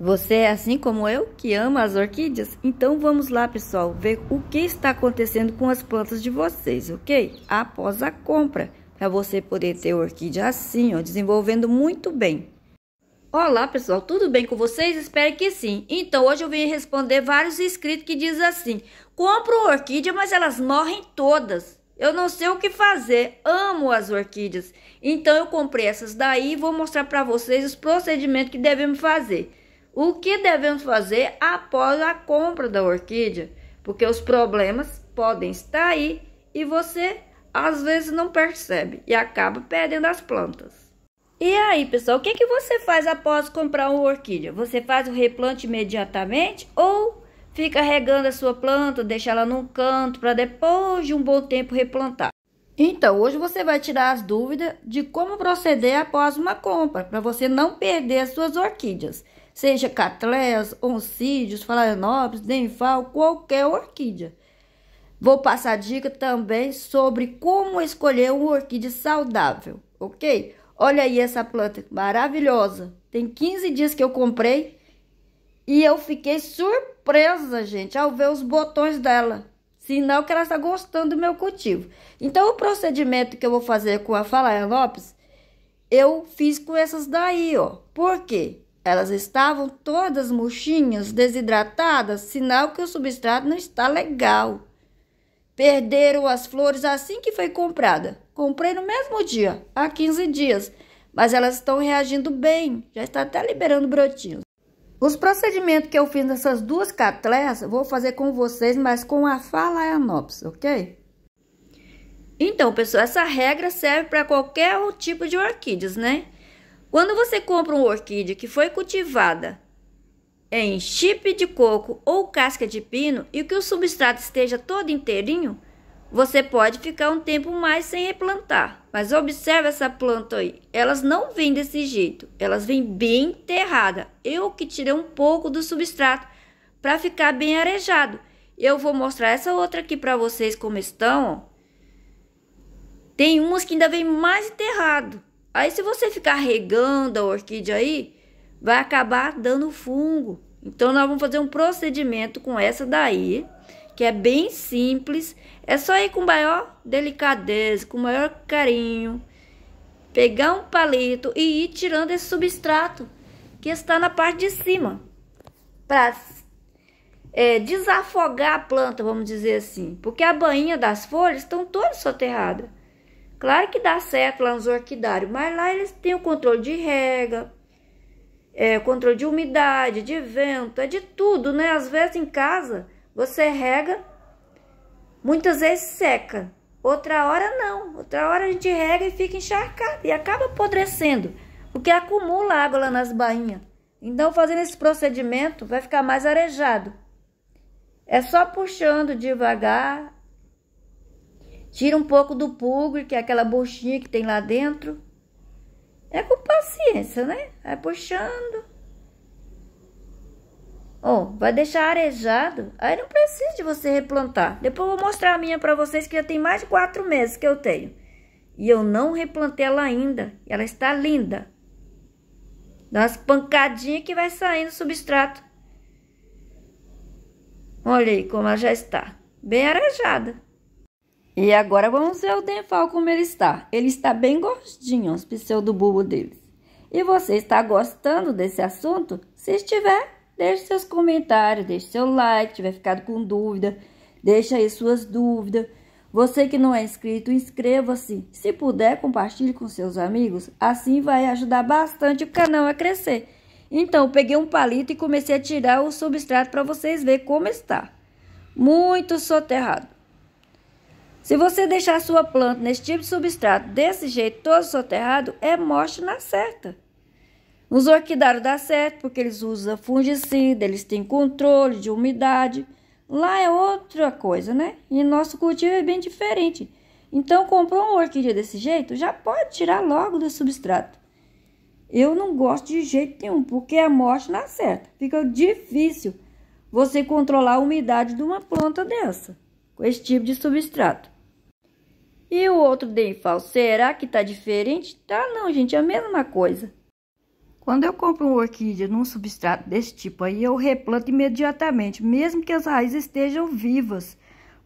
Você é assim como eu, que ama as orquídeas? Então vamos lá, pessoal, ver o que está acontecendo com as plantas de vocês, ok? Após a compra, para você poder ter orquídea assim, ó, desenvolvendo muito bem. Olá, pessoal, tudo bem com vocês? Espero que sim. Então, hoje eu vim responder vários inscritos que dizem assim: compro orquídea, mas elas morrem todas. Eu não sei o que fazer, amo as orquídeas. Então eu comprei essas daí e vou mostrar para vocês os procedimentos que devemos fazer. O que devemos fazer após a compra da orquídea? Porque os problemas podem estar aí e você às vezes não percebe e acaba perdendo as plantas. E aí, pessoal, o que, é que você faz após comprar uma orquídea? Você faz o replante imediatamente ou fica regando a sua planta, deixa ela num canto para depois de um bom tempo replantar? Então, hoje você vai tirar as dúvidas de como proceder após uma compra, para você não perder as suas orquídeas seja catleias, oncídeos, phalaenopsis, denfal, qualquer orquídea. Vou passar dica também sobre como escolher uma orquídea saudável, ok? Olha aí essa planta maravilhosa. Tem 15 dias que eu comprei e eu fiquei surpresa, gente, ao ver os botões dela. Sinal que ela está gostando do meu cultivo. Então, o procedimento que eu vou fazer com a Falaia Lopes, eu fiz com essas daí, ó. Por quê? Elas estavam todas murchinhas, desidratadas, sinal que o substrato não está legal. Perderam as flores assim que foi comprada. Comprei no mesmo dia, há 15 dias, mas elas estão reagindo bem, já está até liberando brotinhos. Os procedimentos que eu fiz nessas duas catleias, vou fazer com vocês, mas com a Phalaenopsis, ok? Então, pessoal, essa regra serve para qualquer tipo de orquídeas, né? Quando você compra uma orquídea que foi cultivada em chip de coco ou casca de pino e que o substrato esteja todo inteirinho, você pode ficar um tempo mais sem replantar. Mas observe essa planta aí. Elas não vêm desse jeito. Elas vêm bem enterrada. Eu que tirei um pouco do substrato para ficar bem arejado. Eu vou mostrar essa outra aqui para vocês como estão. Tem umas que ainda vem mais enterrado. Aí, se você ficar regando a orquídea aí, vai acabar dando fungo. Então, nós vamos fazer um procedimento com essa daí, que é bem simples. É só ir com maior delicadeza, com maior carinho, pegar um palito e ir tirando esse substrato que está na parte de cima, para é, desafogar a planta, vamos dizer assim, porque a bainha das folhas estão todas soterradas. Claro que dá certo lá nos orquidários, mas lá eles têm o controle de rega, é, controle de umidade, de vento, é de tudo, né? Às vezes em casa você rega, muitas vezes seca, outra hora não. Outra hora a gente rega e fica encharcado e acaba apodrecendo, porque acumula água lá nas bainhas. Então, fazendo esse procedimento, vai ficar mais arejado. É só puxando devagar Tira um pouco do pulgre, que é aquela buchinha que tem lá dentro. É com paciência, né? Vai puxando. Ó, oh, vai deixar arejado. Aí não precisa de você replantar. Depois eu vou mostrar a minha pra vocês, que já tem mais de quatro meses que eu tenho. E eu não replantei ela ainda. Ela está linda. Dá umas pancadinhas que vai saindo o substrato. Olha aí como ela já está. Bem arejada. E agora vamos ver o Denfal como ele está. Ele está bem gordinho, os pseudobulbo deles. E você está gostando desse assunto? Se estiver, deixe seus comentários, deixe seu like, tiver ficado com dúvida, deixe aí suas dúvidas. Você que não é inscrito, inscreva-se. Se puder, compartilhe com seus amigos. Assim vai ajudar bastante o canal a crescer. Então, peguei um palito e comecei a tirar o substrato para vocês verem como está. Muito soterrado. Se você deixar sua planta nesse tipo de substrato desse jeito todo soterrado, é morte na certa. Os orquidários dá certo porque eles usam fungicida, eles têm controle de umidade. Lá é outra coisa, né? E nosso cultivo é bem diferente. Então, comprou uma orquídea desse jeito, já pode tirar logo do substrato. Eu não gosto de jeito nenhum, porque a é morte na certa. Fica difícil você controlar a umidade de uma planta dessa, com esse tipo de substrato. E o outro dei falso. Será que tá diferente? Tá não, gente, é a mesma coisa. Quando eu compro uma orquídea num substrato desse tipo aí, eu replanto imediatamente, mesmo que as raízes estejam vivas.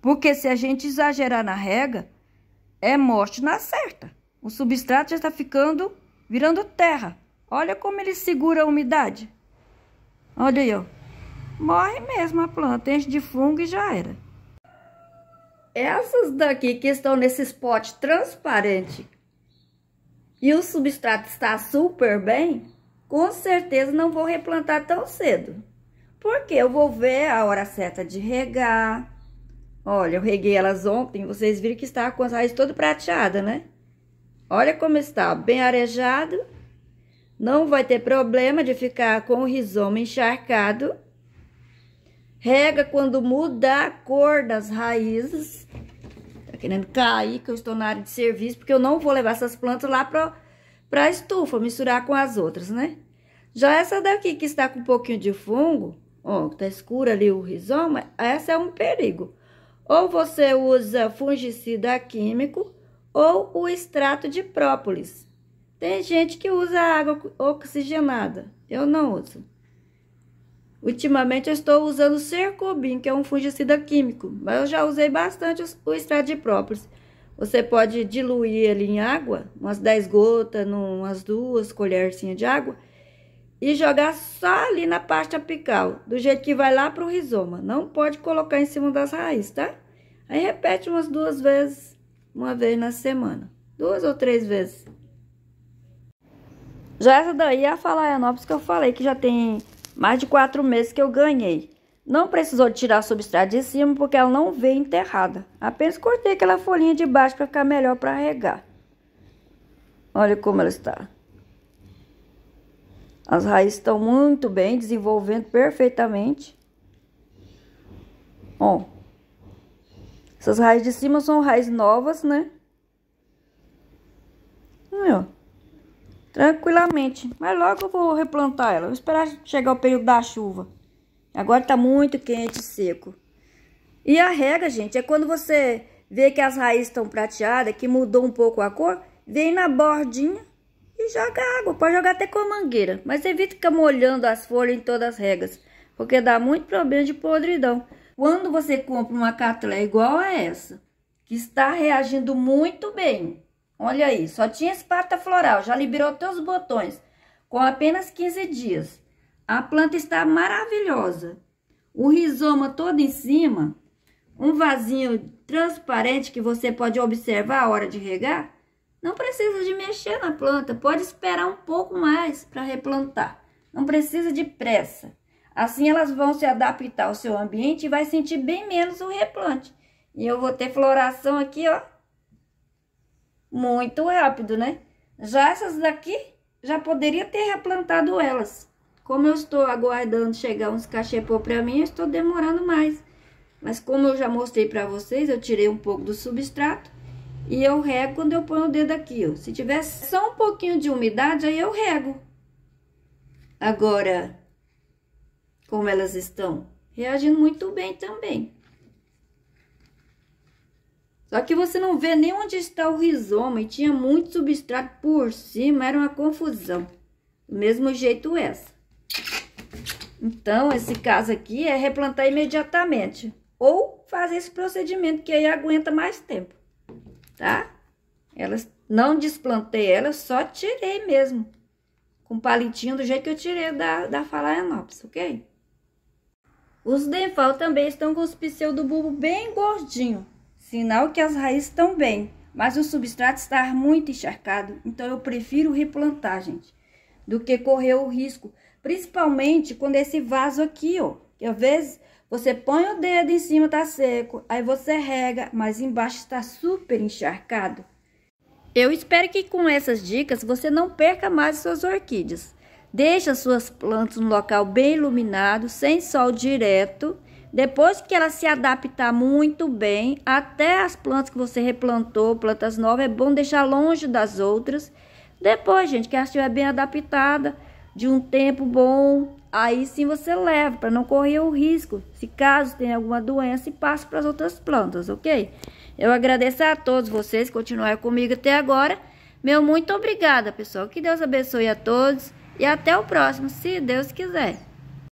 Porque se a gente exagerar na rega, é morte na certa. O substrato já está ficando, virando terra. Olha como ele segura a umidade. Olha aí, ó. Morre mesmo a planta, enche de fungo e já era essas daqui que estão nesse pote transparente e o substrato está super bem, com certeza não vou replantar tão cedo. Porque eu vou ver a hora certa de regar. Olha, eu reguei elas ontem, vocês viram que está com as raízes toda prateada, né? Olha como está, bem arejado. Não vai ter problema de ficar com o rizoma encharcado. Rega quando muda a cor das raízes. Tá querendo cair que eu estou na área de serviço, porque eu não vou levar essas plantas lá para a estufa, misturar com as outras, né? Já essa daqui que está com um pouquinho de fungo, ó, tá escura ali o rizoma, essa é um perigo. Ou você usa fungicida químico ou o extrato de própolis. Tem gente que usa água oxigenada, eu não uso. Ultimamente eu estou usando Cercobin, que é um fungicida químico, mas eu já usei bastante o extrato de própolis. Você pode diluir ele em água, umas 10 gotas, umas duas colherzinhas de água, e jogar só ali na parte apical, do jeito que vai lá para o rizoma. Não pode colocar em cima das raízes, tá? Aí repete umas duas vezes, uma vez na semana, duas ou três vezes. Já essa daí é a Falaianópolis que eu falei, que já tem mais de quatro meses que eu ganhei. Não precisou tirar a substrato de cima porque ela não veio enterrada. Apenas cortei aquela folhinha de baixo para ficar melhor para regar. Olha como ela está. As raízes estão muito bem, desenvolvendo perfeitamente. Ó. Essas raízes de cima são raízes novas, né? Olha, ó tranquilamente. Mas logo eu vou replantar ela. Vou esperar chegar o período da chuva. Agora tá muito quente e seco. E a rega, gente, é quando você vê que as raízes estão prateadas, que mudou um pouco a cor, vem na bordinha e joga água. Pode jogar até com a mangueira, mas evita ficar molhando as folhas em todas as regas, porque dá muito problema de podridão. Quando você compra uma catleia igual a essa, que está reagindo muito bem Olha aí, só tinha espata floral, já liberou teus botões, com apenas 15 dias. A planta está maravilhosa. O rizoma todo em cima, um vasinho transparente que você pode observar a hora de regar. Não precisa de mexer na planta, pode esperar um pouco mais para replantar. Não precisa de pressa. Assim elas vão se adaptar ao seu ambiente e vai sentir bem menos o replante. E eu vou ter floração aqui, ó, muito rápido, né? Já essas daqui, já poderia ter replantado elas. Como eu estou aguardando chegar uns cachepô para mim, eu estou demorando mais. Mas como eu já mostrei para vocês, eu tirei um pouco do substrato e eu rego quando eu ponho o dedo aqui, ó. Se tiver só um pouquinho de umidade, aí eu rego. Agora, como elas estão reagindo muito bem também. Só que você não vê nem onde está o rizoma e tinha muito substrato por cima, era uma confusão. Do mesmo jeito essa. Então, esse caso aqui é replantar imediatamente. Ou fazer esse procedimento, que aí aguenta mais tempo, tá? Elas, não desplantei elas, só tirei mesmo. Com palitinho do jeito que eu tirei da, da Phalaenopsis, ok? Os denfal também estão com os pseudobulbos bem gordinhos sinal que as raízes estão bem, mas o substrato está muito encharcado, então eu prefiro replantar, gente, do que correr o risco, principalmente quando esse vaso aqui, ó, que às vezes você põe o dedo em cima, tá seco, aí você rega, mas embaixo está super encharcado. Eu espero que com essas dicas você não perca mais suas orquídeas. Deixe as suas plantas no local bem iluminado, sem sol direto depois que ela se adaptar muito bem, até as plantas que você replantou, plantas novas, é bom deixar longe das outras. Depois, gente, que ela estiver é bem adaptada, de um tempo bom, aí sim você leva, para não correr o risco, se caso tenha alguma doença e passe para as outras plantas, ok? Eu agradeço a todos vocês que continuaram comigo até agora. Meu muito obrigada, pessoal. Que Deus abençoe a todos e até o próximo, se Deus quiser.